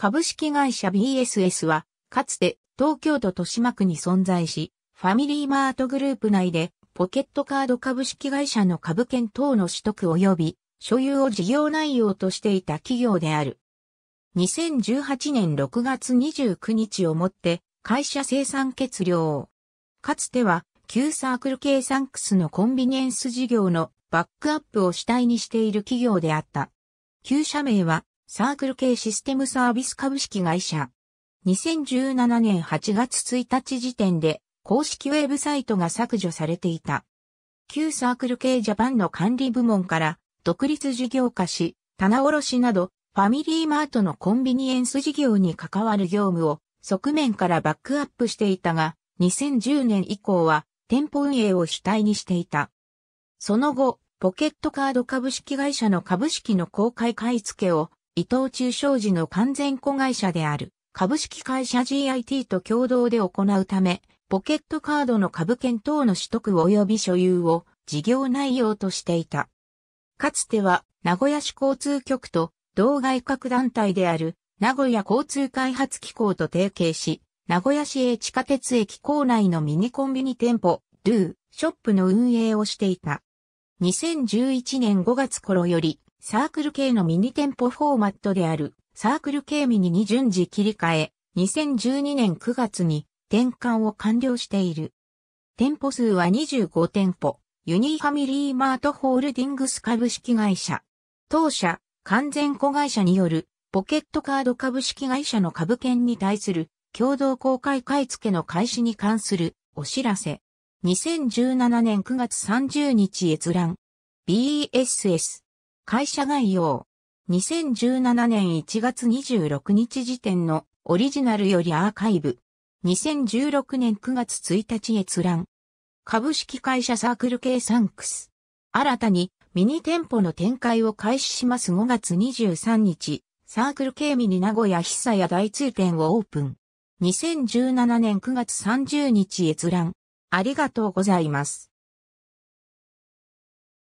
株式会社 BSS は、かつて東京都豊島区に存在し、ファミリーマートグループ内でポケットカード株式会社の株券等の取得及び所有を事業内容としていた企業である。2018年6月29日をもって会社生産決了。かつては旧サークル系サンクスのコンビニエンス事業のバックアップを主体にしている企業であった。旧社名はサークル系システムサービス株式会社。2017年8月1日時点で公式ウェブサイトが削除されていた。旧サークル系ジャパンの管理部門から独立事業化し、棚卸などファミリーマートのコンビニエンス事業に関わる業務を側面からバックアップしていたが、2010年以降は店舗運営を主体にしていた。その後、ポケットカード株式会社の株式の公開買い付けを伊藤忠商事の完全子会社である株式会社 GIT と共同で行うため、ポケットカードの株券等の取得及び所有を事業内容としていた。かつては名古屋市交通局と同外郭団体である名古屋交通開発機構と提携し、名古屋市営地下鉄駅構内のミニコンビニ店舗、ドゥー、ショップの運営をしていた。2011年5月頃より、サークル系のミニ店舗フォーマットであるサークル系ミニに順次切り替え、2012年9月に転換を完了している。店舗数は25店舗、ユニーファミリーマートホールディングス株式会社。当社、完全子会社によるポケットカード株式会社の株券に対する共同公開買い付けの開始に関するお知らせ。2017年9月30日閲覧。BSS 会社概要。2017年1月26日時点のオリジナルよりアーカイブ。2016年9月1日閲覧。株式会社サークル系サンクス。新たにミニ店舗の展開を開始します5月23日、サークル系ミニ名古屋久屋大通店をオープン。2017年9月30日閲覧。ありがとうございます。